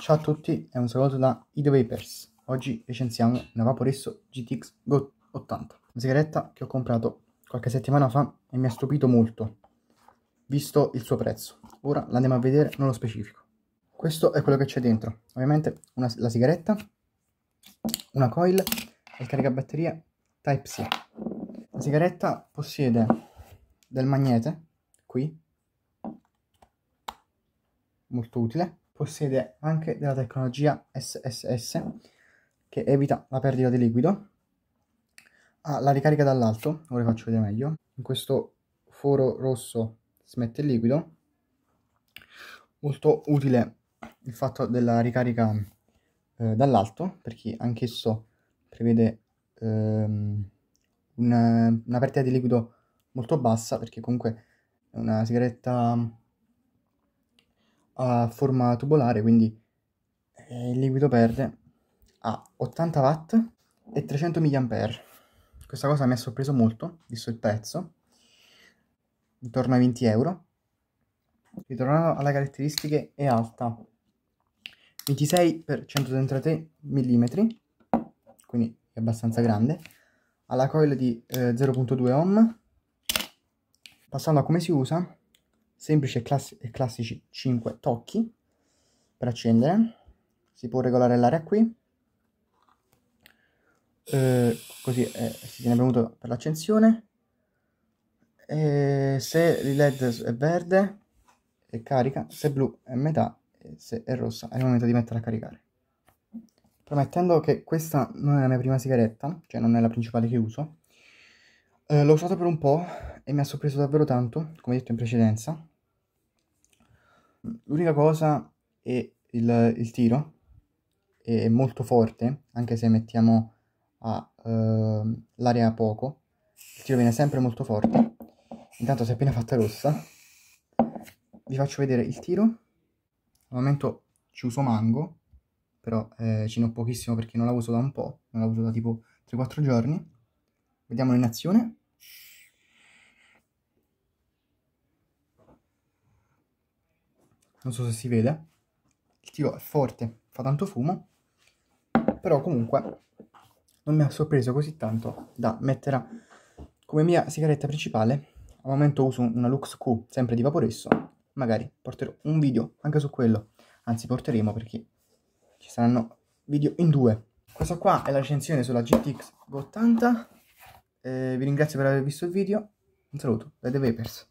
Ciao a tutti e un saluto da Ido Vapers. Oggi recensiamo Vaporesso GTX GO 80, una sigaretta che ho comprato qualche settimana fa e mi ha stupito molto, visto il suo prezzo. Ora l'andiamo a vedere nello specifico. Questo è quello che c'è dentro, ovviamente una, la sigaretta, una coil e il caricabatterie Type-C. La sigaretta possiede del magnete, qui, molto utile, possiede anche della tecnologia SSS che evita la perdita di liquido, ha la ricarica dall'alto, ora vi faccio vedere meglio, in questo foro rosso smette il liquido, molto utile il fatto della ricarica eh, dall'alto perché anch'esso prevede ehm, una, una perdita di liquido molto bassa perché comunque una sigaretta a forma tubolare, quindi eh, il liquido perde a 80 watt e 300 mAh. Questa cosa mi ha sorpreso molto, visto il prezzo, intorno ai 20 euro. Ritornando alle caratteristiche, è alta 26 x 133 mm, quindi è abbastanza grande, ha la coil di eh, 0.2 ohm. Passando a come si usa, semplici e, classi e classici 5 tocchi per accendere. Si può regolare l'area qui, eh, così eh, si tiene premuto per l'accensione. Eh, se il led è verde è carica, se blu è metà, e se è rossa è il momento di metterla a caricare. Promettendo che questa non è la mia prima sigaretta, cioè non è la principale che uso, eh, l'ho usata per un po' e mi ha sorpreso davvero tanto, come detto in precedenza, L'unica cosa è il, il tiro, è molto forte, anche se mettiamo a, uh, l'area a poco. Il tiro viene sempre molto forte. Intanto si è appena fatta rossa. Vi faccio vedere il tiro. Al momento ci uso mango, però eh, ce ne ho pochissimo perché non la uso da un po', non la uso da tipo 3-4 giorni. Vediamolo in azione. non so se si vede, il tiro è forte, fa tanto fumo, però comunque non mi ha sorpreso così tanto da mettere come mia sigaretta principale. Al momento uso una Lux Q, sempre di vaporesso, magari porterò un video anche su quello, anzi porteremo perché ci saranno video in due. Questa qua è la recensione sulla GTX 80 eh, vi ringrazio per aver visto il video, un saluto da The Vapers.